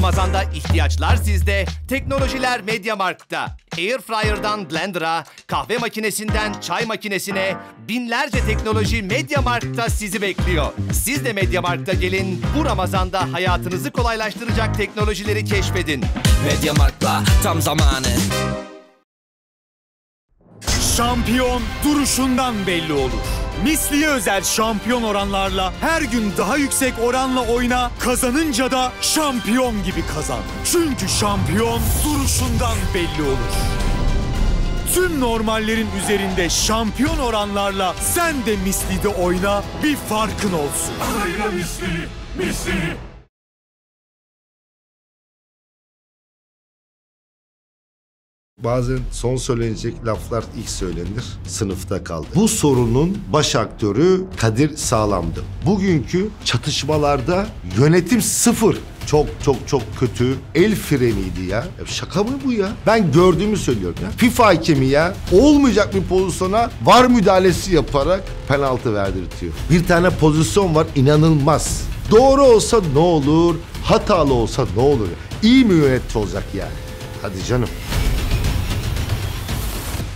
Ramazanda ihtiyaçlar sizde, teknolojiler Mediamarkt'ta. Airfryer'dan blender'a, kahve makinesinden çay makinesine binlerce teknoloji Mediamarkt'ta sizi bekliyor. Siz de Mediamarkt'a gelin, bu Ramazan'da hayatınızı kolaylaştıracak teknolojileri keşfedin. Mediamarkt'la tam zamanı. Şampiyon duruşundan belli olur. Misliye özel şampiyon oranlarla her gün daha yüksek oranla oyna. Kazanınca da şampiyon gibi kazan. Çünkü şampiyon duruşundan belli olur. Tüm normallerin üzerinde şampiyon oranlarla sen de Misli'de oyna bir farkın olsun. Arayla Misli, Misli. Bazen son söylenecek laflar ilk söylenir, sınıfta kaldı. Bu sorunun baş aktörü Kadir Sağlam'dı. Bugünkü çatışmalarda yönetim sıfır çok çok çok kötü el freniydi ya. ya. Şaka mı bu ya? Ben gördüğümü söylüyorum ya. FIFA hakemi ya olmayacak bir pozisyona var müdahalesi yaparak penaltı verdirtiyor. Bir tane pozisyon var inanılmaz. Doğru olsa ne olur, hatalı olsa ne olur? İyi mi yönetici olacak yani? Hadi canım.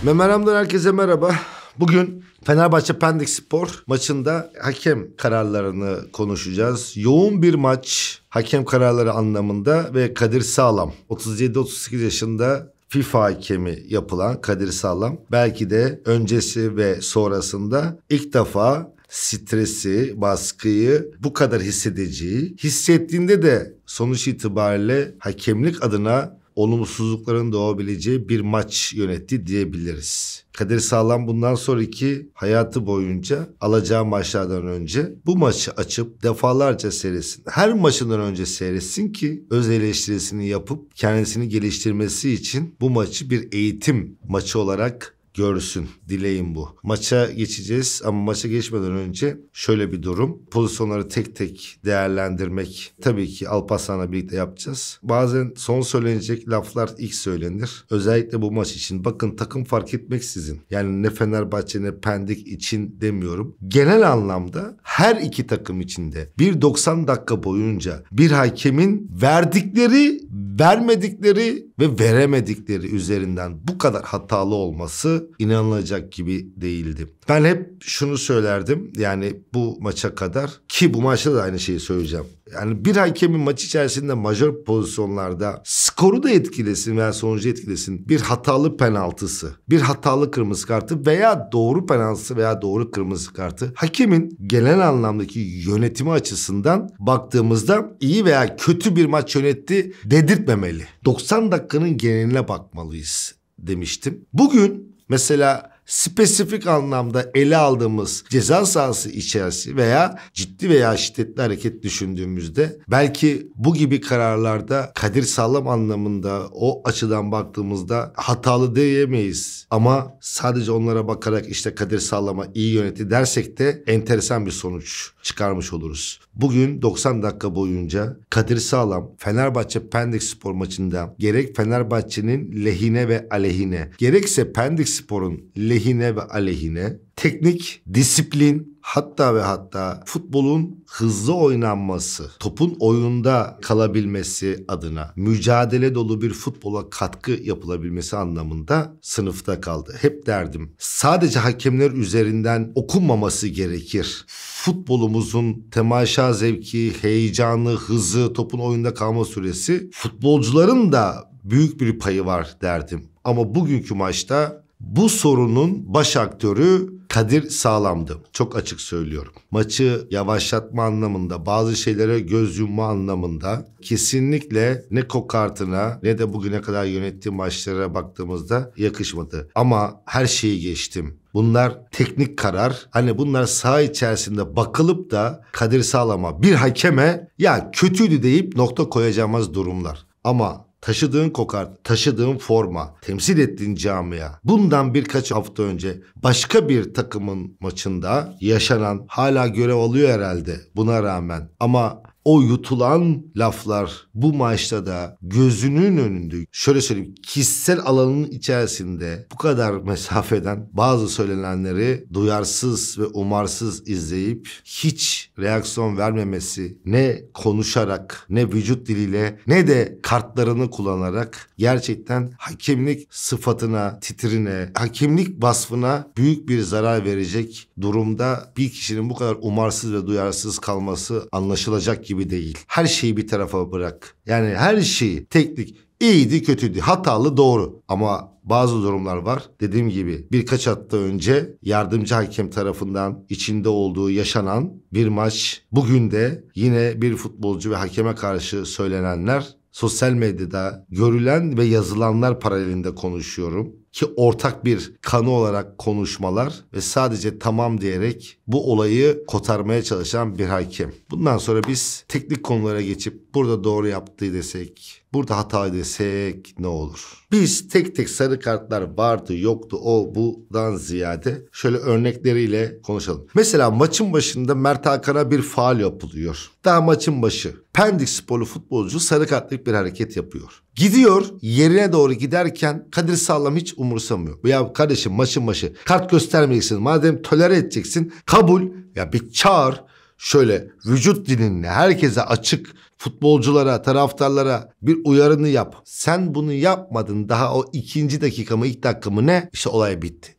Memeram'dan herkese merhaba. Bugün Fenerbahçe Pendik Spor maçında hakem kararlarını konuşacağız. Yoğun bir maç hakem kararları anlamında ve Kadir Sağlam 37-38 yaşında FIFA hakemi yapılan Kadir Sağlam belki de öncesi ve sonrasında ilk defa stresi, baskıyı bu kadar hissedeceği, hissettiğinde de sonuç itibariyle hakemlik adına olumsuzlukların doğabileceği bir maç yönetti diyebiliriz. Kadir Sağlam bundan sonraki hayatı boyunca alacağı maçlardan önce bu maçı açıp defalarca seyretsin. Her maçından önce seyretsin ki öz eleştirisini yapıp kendisini geliştirmesi için bu maçı bir eğitim maçı olarak görsün. Dileğim bu. Maça geçeceğiz ama maça geçmeden önce şöyle bir durum. Pozisyonları tek tek değerlendirmek tabii ki Alpaslan'la birlikte yapacağız. Bazen son söylenecek laflar ilk söylenir. Özellikle bu maç için. Bakın takım fark etmeksizin. Yani ne Fenerbahçe ne Pendik için demiyorum. Genel anlamda her iki takım içinde bir 90 dakika boyunca bir hakemin verdikleri vermedikleri ve veremedikleri üzerinden bu kadar hatalı olması inanılacak gibi değildi. Ben hep şunu söylerdim yani bu maça kadar ki bu maçta da aynı şeyi söyleyeceğim yani bir hakemin maç içerisinde majör pozisyonlarda skoru da etkilesin veya sonucu etkilesin. Bir hatalı penaltısı, bir hatalı kırmızı kartı veya doğru penaltısı veya doğru kırmızı kartı hakemin genel anlamdaki yönetimi açısından baktığımızda iyi veya kötü bir maç yönetti dedirtmemeli. 90 dakikanın geneline bakmalıyız demiştim. Bugün mesela spesifik anlamda ele aldığımız ceza sahası içerisi veya ciddi veya şiddetli hareket düşündüğümüzde belki bu gibi kararlarda kadir sağlam anlamında o açıdan baktığımızda hatalı diyemeyiz. Ama sadece onlara bakarak işte kadir sağlama iyi yönetti dersek de enteresan bir sonuç çıkarmış oluruz. Bugün 90 dakika boyunca Kadir Sağlam Fenerbahçe Pendik Spor maçında gerek Fenerbahçe'nin lehine ve aleyhine gerekse Pendik Spor'un lehine lehine ve aleyhine teknik, disiplin hatta ve hatta futbolun hızlı oynanması, topun oyunda kalabilmesi adına mücadele dolu bir futbola katkı yapılabilmesi anlamında sınıfta kaldı. Hep derdim sadece hakemler üzerinden okunmaması gerekir. Futbolumuzun temaşa zevki, heyecanı, hızı, topun oyunda kalma süresi futbolcuların da büyük bir payı var derdim. Ama bugünkü maçta bu sorunun baş aktörü Kadir sağlamdı. Çok açık söylüyorum. Maçı yavaşlatma anlamında, bazı şeylere göz yumma anlamında kesinlikle ne kokartına ne de bugüne kadar yönettiği maçlara baktığımızda yakışmadı. Ama her şeyi geçtim. Bunlar teknik karar. Hani bunlar saha içerisinde bakılıp da Kadir Sağlam'a bir hakeme ya kötüydü deyip nokta koyacağımız durumlar. Ama taşıdığın kokart, taşıdığın forma, temsil ettiğin camia. Bundan birkaç hafta önce başka bir takımın maçında yaşanan hala görev alıyor herhalde buna rağmen ama o yutulan laflar bu maçta da gözünün önünde şöyle söyleyeyim kişisel alanın içerisinde bu kadar mesafeden bazı söylenenleri duyarsız ve umarsız izleyip hiç reaksiyon vermemesi ne konuşarak ne vücut diliyle ne de kartlarını kullanarak gerçekten hakemlik sıfatına, titrine, hakemlik vasfına büyük bir zarar verecek durumda bir kişinin bu kadar umarsız ve duyarsız kalması anlaşılacak gibi gibi değil. Her şeyi bir tarafa bırak. Yani her şeyi teknik iyiydi kötüydü hatalı doğru ama bazı durumlar var. Dediğim gibi birkaç hafta önce yardımcı hakem tarafından içinde olduğu yaşanan bir maç. Bugün de yine bir futbolcu ve hakeme karşı söylenenler sosyal medyada görülen ve yazılanlar paralelinde konuşuyorum ki ortak bir kanı olarak konuşmalar ve sadece tamam diyerek bu olayı kotarmaya çalışan bir hakim. Bundan sonra biz teknik konulara geçip burada doğru yaptığı desek, Burada hata desek ne olur? Biz tek tek sarı kartlar vardı yoktu o budan ziyade şöyle örnekleriyle konuşalım. Mesela maçın başında Mert Hakan'a bir faal yapılıyor. Daha maçın başı. Pendik sporlu futbolcu sarı kartlık bir hareket yapıyor. Gidiyor yerine doğru giderken Kadir Sallam hiç umursamıyor. Ya kardeşim maçın başı kart göstermeyeceksin madem tolere edeceksin kabul ya bir çağır şöyle vücut dilinle herkese açık futbolculara, taraftarlara bir uyarını yap. Sen bunu yapmadın daha o ikinci dakikamı ilk dakikamı ne işte olay bitti.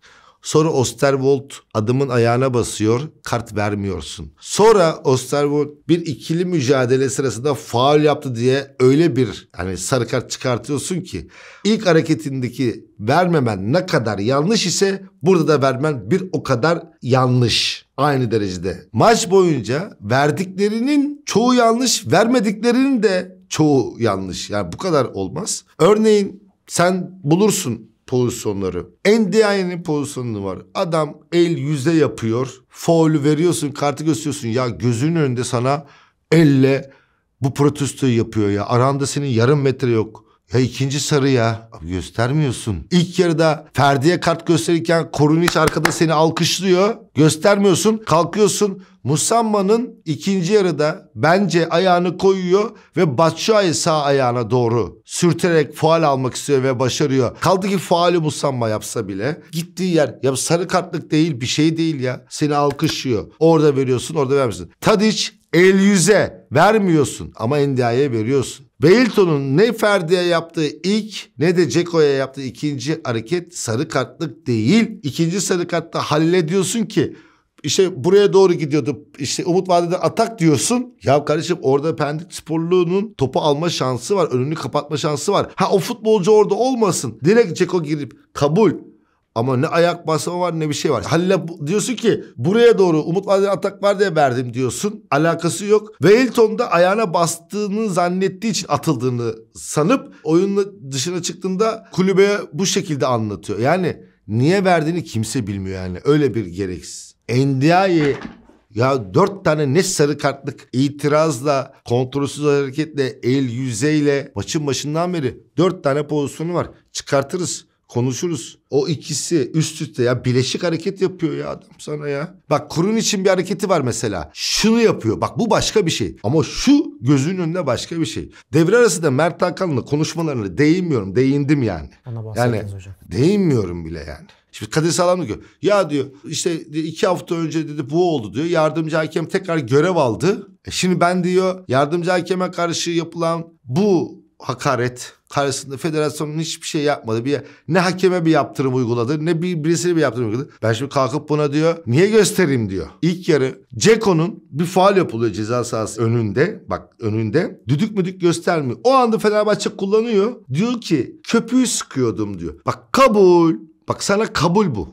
Sonra Osterwold adımın ayağına basıyor, kart vermiyorsun. Sonra Osterwold bir ikili mücadele sırasında faul yaptı diye öyle bir hani sarı kart çıkartıyorsun ki ilk hareketindeki vermemen ne kadar yanlış ise burada da vermen bir o kadar yanlış aynı derecede. Maç boyunca verdiklerinin çoğu yanlış, vermediklerinin de çoğu yanlış. Yani bu kadar olmaz. Örneğin sen bulursun pozisyonları. Endiaye'nin pozisyonu var. Adam el yüzde yapıyor. Foul veriyorsun, kartı gösteriyorsun. Ya gözünün önünde sana elle bu protestoyu yapıyor ya. Aranda senin yarım metre yok. Ya ikinci sarı ya. Abi göstermiyorsun. İlk yarıda Ferdi'ye kart gösterirken Korunic arkada seni alkışlıyor. Göstermiyorsun. Kalkıyorsun. Musamma'nın ikinci yarıda bence ayağını koyuyor ve Batshuayi sağ ayağına doğru sürterek faal almak istiyor ve başarıyor. Kaldı ki faali Musamma yapsa bile gittiği yer ya sarı kartlık değil bir şey değil ya. Seni alkışlıyor. Orada veriyorsun orada vermiyorsun. Tadiç el yüze vermiyorsun ama Endia'ya veriyorsun. Ve ne Ferdi'ye yaptığı ilk ne de Ceko'ya yaptığı ikinci hareket sarı kartlık değil. İkinci sarı kartta Halil'e diyorsun ki işte buraya doğru gidiyordu. İşte Umut Vadede atak diyorsun. Ya kardeşim orada Pendik Sporlu'nun topu alma şansı var. Önünü kapatma şansı var. Ha o futbolcu orada olmasın. Direkt Ceko girip kabul. Ama ne ayak basma var ne bir şey var. Halil'e diyorsun ki buraya doğru Umut Vadeli atak var diye verdim diyorsun. Alakası yok. Wellington da ayağına bastığını zannettiği için atıldığını sanıp oyunun dışına çıktığında kulübeye bu şekilde anlatıyor. Yani niye verdiğini kimse bilmiyor yani. Öyle bir gereksiz. Endiayı ya dört tane ne sarı kartlık itirazla, kontrolsüz hareketle, el yüzeyle maçın başından beri dört tane pozisyonu var. Çıkartırız konuşuruz. O ikisi üst üste ya bileşik hareket yapıyor ya adam sana ya. Bak kurun için bir hareketi var mesela. Şunu yapıyor. Bak bu başka bir şey. Ama şu gözünün önünde başka bir şey. Devre arası da Mert Hakan'la konuşmalarını değinmiyorum. Değindim yani. Ona yani hocam. değinmiyorum bile yani. Şimdi Kadir Sağlam diyor ya diyor işte iki hafta önce dedi bu oldu diyor. Yardımcı hakem tekrar görev aldı. E şimdi ben diyor yardımcı hakeme karşı yapılan bu hakaret karşısında federasyonun hiçbir şey yapmadı. Bir, ne hakeme bir yaptırım uyguladı ne bir birisine bir yaptırım uyguladı. Ben şimdi kalkıp buna diyor niye göstereyim diyor. İlk yarı Ceko'nun bir faal yapılıyor ceza sahası önünde. Bak önünde düdük müdük göstermiyor. O anda Fenerbahçe kullanıyor. Diyor ki köpüğü sıkıyordum diyor. Bak kabul. Bak sana kabul bu.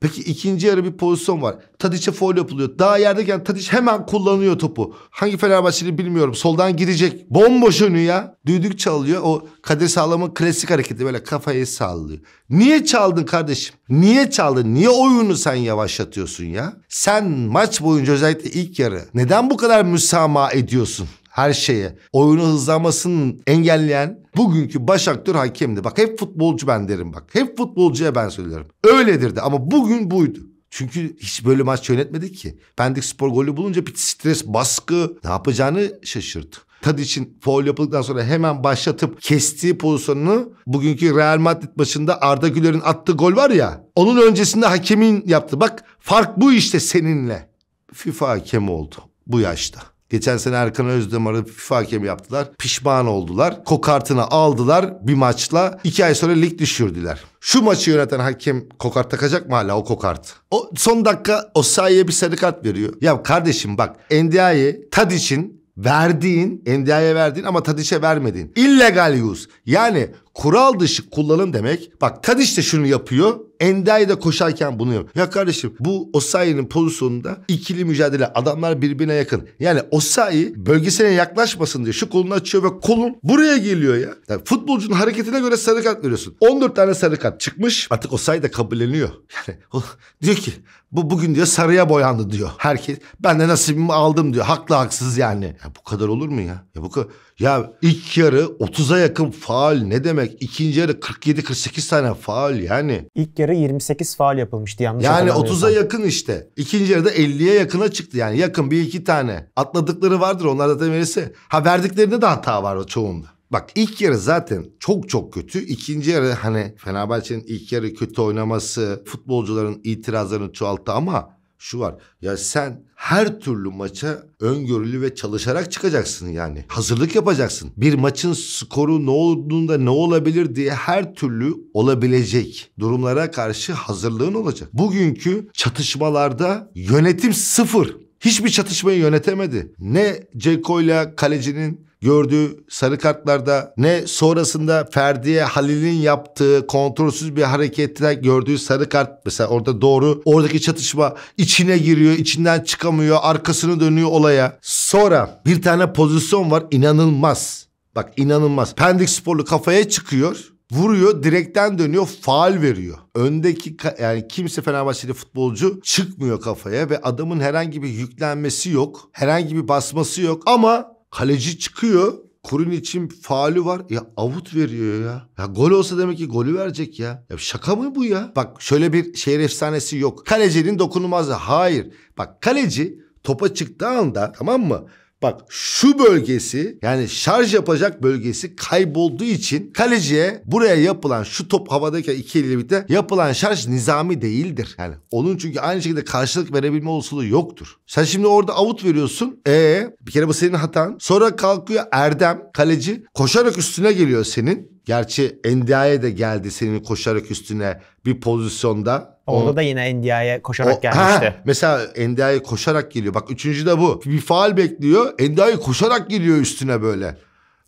Peki ikinci yarı bir pozisyon var. Tadiç'e foul yapılıyor. Daha yerdeyken Tadiç hemen kullanıyor topu. Hangi Fenerbahçeli bilmiyorum. Soldan girecek. Bomboş önü ya. Düdük çalıyor. O Kadir Sağlam'ın klasik hareketi böyle kafayı sallıyor. Niye çaldın kardeşim? Niye çaldın? Niye oyunu sen yavaşlatıyorsun ya? Sen maç boyunca özellikle ilk yarı neden bu kadar müsamaha ediyorsun? her şeye. Oyunu hızlanmasını engelleyen bugünkü baş aktör hakemdi. Bak hep futbolcu ben derim bak. Hep futbolcuya ben söylerim. Öyledir de ama bugün buydu. Çünkü hiç böyle maç yönetmedik ki. Bendik Spor golü bulunca bir stres, baskı ne yapacağını şaşırdı. için foul yapıldıktan sonra hemen başlatıp kestiği pozisyonunu bugünkü Real Madrid maçında Arda Güler'in attığı gol var ya onun öncesinde hakemin yaptı. Bak fark bu işte seninle. FIFA hakemi oldu bu yaşta. Geçen sene Erkan Özdemir'i FIFA hakemi yaptılar. Pişman oldular. Kokartını aldılar bir maçla. iki ay sonra lig düşürdüler. Şu maçı yöneten hakem kokart takacak mı hala o kokart? O son dakika o sayeye bir sarı kart veriyor. Ya kardeşim bak NDI'yi Tadiç'in verdiğin, NDI'ye verdiğin ama Tadiç'e vermediğin. Illegal use. Yani kural dışı kullanım demek. Bak Tadiş de şunu yapıyor. Enday da koşarken bunu yapıyor. Ya kardeşim bu Osayi'nin pozisyonunda ikili mücadele adamlar birbirine yakın. Yani Osayi bölgesine yaklaşmasın diye şu kolunu açıyor ve kolun buraya geliyor ya. Yani futbolcunun hareketine göre sarı kart veriyorsun. 14 tane sarı kart çıkmış. Artık Osayi de kabulleniyor. Yani o, diyor ki bu bugün diyor sarıya boyandı diyor. Herkes ben de nasibimi aldım diyor. Haklı haksız yani. Ya bu kadar olur mu ya? Ya bu Ya ilk yarı 30'a yakın faal ne demek? İkinci yarı 47-48 tane faul yani. İlk yarı 28 faul yapılmıştı yanlış Yani 30'a yakın işte. İkinci yarıda 50'ye yakına çıktı yani yakın bir iki tane. Atladıkları vardır onlar zaten verirse. Ha verdiklerinde de hata var o çoğunda. Bak ilk yarı zaten çok çok kötü. İkinci yarı hani Fenerbahçe'nin ilk yarı kötü oynaması, futbolcuların itirazlarını çoğalttı ama şu var. Ya sen her türlü maça öngörülü ve çalışarak çıkacaksın yani. Hazırlık yapacaksın. Bir maçın skoru ne olduğunda ne olabilir diye her türlü olabilecek durumlara karşı hazırlığın olacak. Bugünkü çatışmalarda yönetim sıfır. Hiçbir çatışmayı yönetemedi. Ne Ceko ile kalecinin gördüğü sarı kartlarda ne sonrasında Ferdi'ye Halil'in yaptığı kontrolsüz bir hareketle gördüğü sarı kart mesela orada doğru oradaki çatışma içine giriyor içinden çıkamıyor arkasını dönüyor olaya. Sonra bir tane pozisyon var inanılmaz. Bak inanılmaz. Pendik sporlu kafaya çıkıyor. Vuruyor direkten dönüyor faal veriyor. Öndeki yani kimse Fenerbahçeli futbolcu çıkmıyor kafaya ve adamın herhangi bir yüklenmesi yok. Herhangi bir basması yok ama Kaleci çıkıyor. Kurun için faali var. Ya avut veriyor ya. Ya gol olsa demek ki golü verecek ya. Ya şaka mı bu ya? Bak şöyle bir şehir efsanesi yok. Kalecinin dokunulmazı Hayır. Bak kaleci topa çıktığı anda tamam mı? Bak şu bölgesi yani şarj yapacak bölgesi kaybolduğu için kaleciye buraya yapılan şu top havadaki iki eliyle birlikte yapılan şarj nizami değildir. Yani onun çünkü aynı şekilde karşılık verebilme olasılığı yoktur. Sen şimdi orada avut veriyorsun. Ee bir kere bu senin hatan. Sonra kalkıyor Erdem kaleci koşarak üstüne geliyor senin. Gerçi NDA'ya de geldi senin koşarak üstüne bir pozisyonda Orada o, da yine NDI'ye koşarak o, gelmişti. Ha, mesela NDI'ye koşarak geliyor. Bak üçüncü de bu. Bir faal bekliyor. NDI'ye koşarak geliyor üstüne böyle.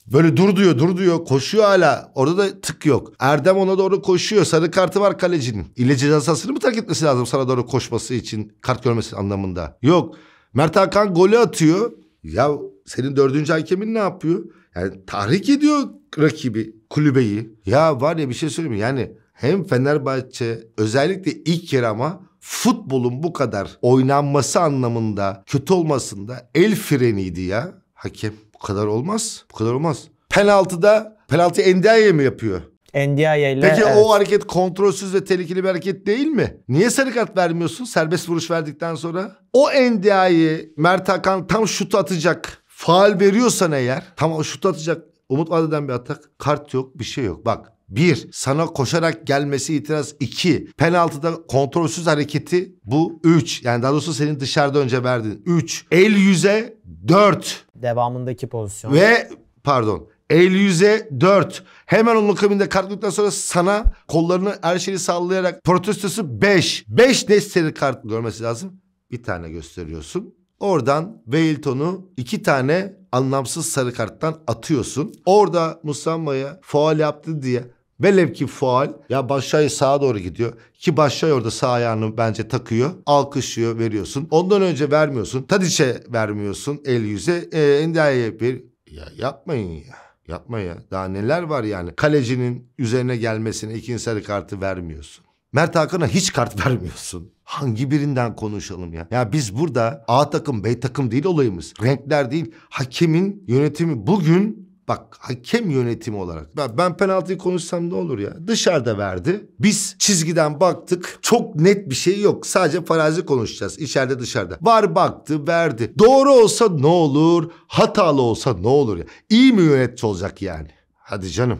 Böyle dur diyor dur diyor koşuyor hala orada da tık yok. Erdem ona doğru koşuyor sarı kartı var kalecinin. İle cezasını mı terk etmesi lazım sana doğru koşması için kart görmesi anlamında? Yok Mert Hakan golü atıyor. Ya senin dördüncü hakemin ne yapıyor? Yani tahrik ediyor rakibi kulübeyi. Ya var ya bir şey söyleyeyim mi? yani hem Fenerbahçe özellikle ilk yarı ama futbolun bu kadar oynanması anlamında kötü olmasında el freniydi ya. Hakem bu kadar olmaz. Bu kadar olmaz. Penaltıda penaltı Ndiaye mi yapıyor? Ndiaye ile Peki evet. o hareket kontrolsüz ve tehlikeli bir hareket değil mi? Niye sarı kart vermiyorsun serbest vuruş verdikten sonra? O Ndiaye Mert Hakan tam şut atacak. Faal veriyorsan eğer tam o şut atacak Umut Vadeden bir atak. Kart yok bir şey yok. Bak bir, sana koşarak gelmesi itiraz. iki penaltıda kontrolsüz hareketi. Bu üç. Yani daha doğrusu senin dışarıda önce verdiğin. Üç, el yüze dört. Devamındaki pozisyon. Ve pardon. El yüze 4. Hemen onun akabinde kartlıktan sonra sana kollarını her şeyi sallayarak protestosu 5. 5 desteli kart görmesi lazım. Bir tane gösteriyorsun. Oradan veilton'u iki tane anlamsız sarı karttan atıyorsun. Orada Musamma'ya faal yaptı diye Velev ki faal ya Başşay sağa doğru gidiyor ki Başşay orada sağ ayağını bence takıyor. Alkışlıyor veriyorsun. Ondan önce vermiyorsun. Tadiç'e vermiyorsun el yüze. E, Endia'ya bir ya yapmayın ya. Yapma ya. Daha neler var yani. Kalecinin üzerine gelmesine ikinci sarı kartı vermiyorsun. Mert Hakan'a hiç kart vermiyorsun. Hangi birinden konuşalım ya? Ya biz burada A takım, B takım değil olayımız. Renkler değil. Hakemin yönetimi bugün Bak hakem yönetimi olarak ben, ben penaltıyı konuşsam ne olur ya? Dışarıda verdi. Biz çizgiden baktık. Çok net bir şey yok. Sadece farazi konuşacağız. İçeride dışarıda. Var baktı verdi. Doğru olsa ne olur? Hatalı olsa ne olur ya? İyi mi yönetici olacak yani? Hadi canım.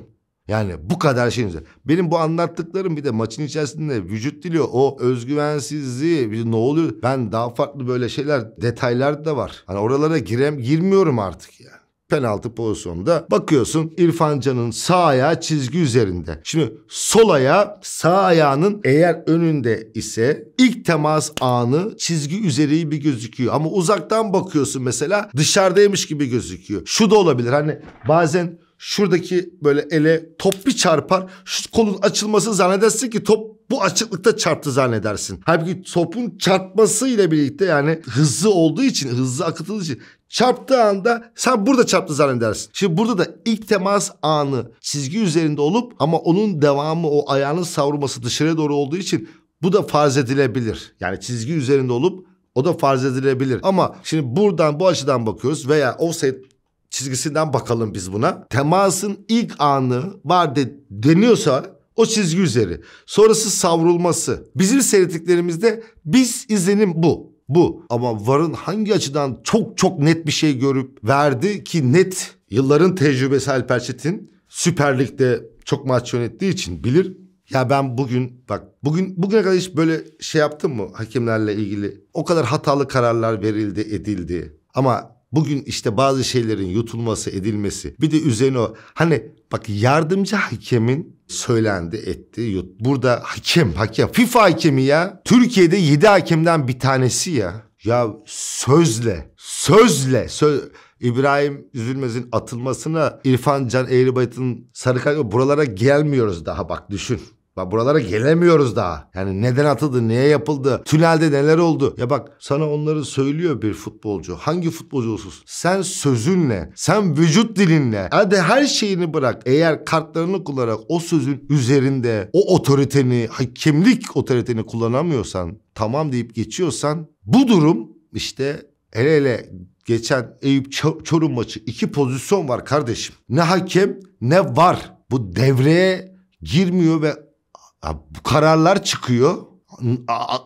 Yani bu kadar şeyin üzerine. Benim bu anlattıklarım bir de maçın içerisinde vücut diliyor. O özgüvensizliği bir ne oluyor? Ben daha farklı böyle şeyler detaylar da var. Hani oralara girem girmiyorum artık yani penaltı pozisyonunda bakıyorsun İrfan Can'ın sağ ayağı çizgi üzerinde. Şimdi sol ayağı sağ ayağının eğer önünde ise ilk temas anı çizgi üzeri bir gözüküyor. Ama uzaktan bakıyorsun mesela dışarıdaymış gibi gözüküyor. Şu da olabilir hani bazen şuradaki böyle ele top bir çarpar. Şu kolun açılması zannedersin ki top bu açıklıkta çarptı zannedersin. Halbuki topun çarpması ile birlikte yani hızlı olduğu için, hızlı akıtıldığı için çarptığı anda sen burada çarptı zannedersin. Şimdi burada da ilk temas anı çizgi üzerinde olup ama onun devamı o ayağının savrulması dışarıya doğru olduğu için bu da farz edilebilir. Yani çizgi üzerinde olup o da farz edilebilir. Ama şimdi buradan bu açıdan bakıyoruz veya offset çizgisinden bakalım biz buna. Temasın ilk anı var de, deniyorsa o çizgi üzeri. Sonrası savrulması. Bizim seyrettiklerimizde biz izlenim bu. Bu. Ama Var'ın hangi açıdan çok çok net bir şey görüp verdi ki net yılların tecrübesi Alper Çetin Süper Lig'de çok maç yönettiği için bilir. Ya ben bugün bak bugün bugüne kadar hiç böyle şey yaptım mı hakemlerle ilgili? O kadar hatalı kararlar verildi, edildi. Ama Bugün işte bazı şeylerin yutulması, edilmesi. Bir de üzerine o hani bak yardımcı hakemin söylendi, etti, yut. Burada hakem, hakem. FIFA hakemi ya. Türkiye'de yedi hakemden bir tanesi ya. Ya sözle, sözle, söz... İbrahim Üzülmez'in atılmasına İrfan Can Eğribayat'ın sarı kart buralara gelmiyoruz daha bak düşün. Bak buralara gelemiyoruz daha. Yani neden atıldı, niye yapıldı, tünelde neler oldu? Ya bak sana onları söylüyor bir futbolcu. Hangi futbolcu olsun? Sen sözünle, sen vücut dilinle. Hadi her şeyini bırak. Eğer kartlarını kullanarak o sözün üzerinde o otoriteni, hakemlik otoriteni kullanamıyorsan, tamam deyip geçiyorsan bu durum işte el ele geçen Eyüp Çorum maçı iki pozisyon var kardeşim. Ne hakem ne var. Bu devreye girmiyor ve ya bu kararlar çıkıyor.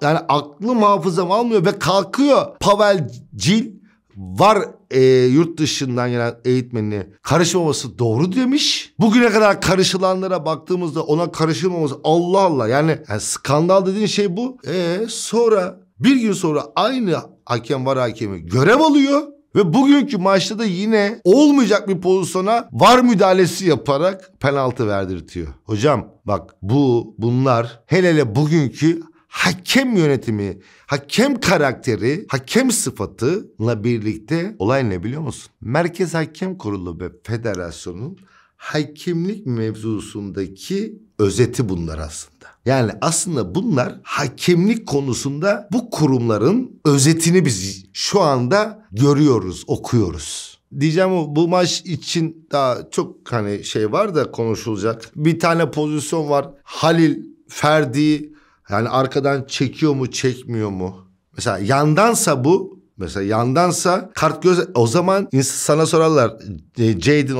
Yani aklım hafızam almıyor ve kalkıyor Pavel Cil var e, yurt dışından gelen eğitmenine karışmaması doğru demiş. Bugüne kadar karışılanlara baktığımızda ona karışılmaması Allah Allah yani, yani skandal dediğin şey bu. E sonra bir gün sonra aynı hakem var hakemi görev alıyor ve bugünkü maçta da yine olmayacak bir pozisyona var müdahalesi yaparak penaltı verdirtiyor. Hocam bak bu bunlar hele hele bugünkü hakem yönetimi, hakem karakteri, hakem sıfatıyla birlikte olay ne biliyor musun? Merkez Hakem Kurulu ve Federasyon'un hakemlik mevzusundaki özeti bunlar aslında. Yani aslında bunlar hakemlik konusunda bu kurumların özetini biz şu anda görüyoruz, okuyoruz. Diyeceğim bu maç için daha çok hani şey var da konuşulacak. Bir tane pozisyon var. Halil Ferdi yani arkadan çekiyor mu çekmiyor mu? Mesela yandansa bu Mesela yandansa kart göz o zaman sana sorarlar e, Jaden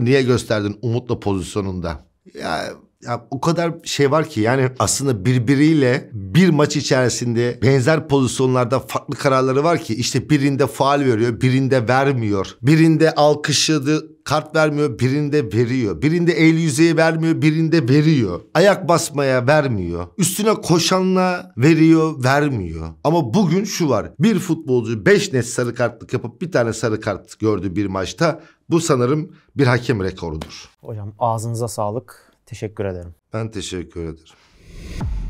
o niye gösterdin Umut'la pozisyonunda? Ya ya o kadar şey var ki yani aslında birbiriyle bir maç içerisinde benzer pozisyonlarda farklı kararları var ki işte birinde faal veriyor, birinde vermiyor. Birinde alkışladı, kart vermiyor, birinde veriyor. Birinde el yüzeyi vermiyor, birinde veriyor. Ayak basmaya vermiyor. Üstüne koşanla veriyor, vermiyor. Ama bugün şu var. Bir futbolcu beş net sarı kartlık yapıp bir tane sarı kart gördü bir maçta. Bu sanırım bir hakem rekorudur. Hocam ağzınıza sağlık. Teşekkür ederim. Ben teşekkür ederim.